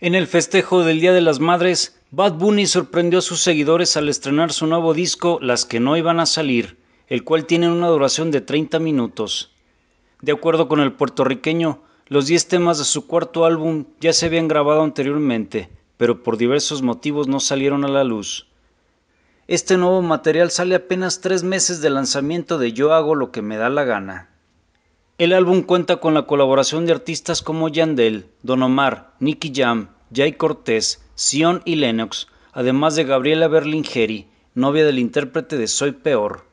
En el festejo del Día de las Madres, Bad Bunny sorprendió a sus seguidores al estrenar su nuevo disco Las que no iban a salir, el cual tiene una duración de 30 minutos. De acuerdo con el puertorriqueño, los 10 temas de su cuarto álbum ya se habían grabado anteriormente, pero por diversos motivos no salieron a la luz. Este nuevo material sale apenas tres meses del lanzamiento de Yo hago lo que me da la gana. El álbum cuenta con la colaboración de artistas como Yandel, Don Omar, Nicky Jam, Jay Cortés, Sion y Lennox, además de Gabriela Berlingeri, novia del intérprete de Soy Peor.